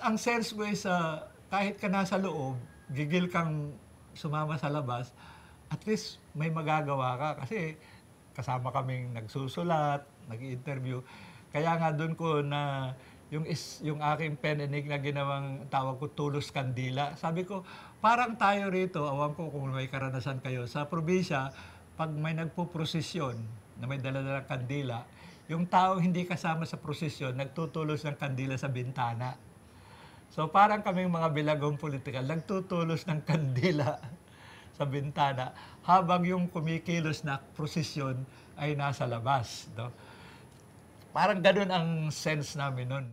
Ang sense ko is, uh, kahit ka nasa loob, gigil kang sumama sa labas, at least may magagawa ka. Kasi kasama kaming nagsusulat, nag-interview. Kaya nga doon ko na yung is, yung aking pen na ginawang tawag ko tulos kandila. Sabi ko, parang tayo rito, awang ko kung may karanasan kayo, sa probinsya, pag may nagpo-prosesyon na may daladalang kandila, yung tao hindi kasama sa prosesyon, nagtutulos ng kandila sa bintana. So parang kaming mga bilagong politikal, nagtutulos ng kandila sa bintana habang yung kumikilos na prosesyon ay nasa labas. No? Parang ganun ang sense namin noon.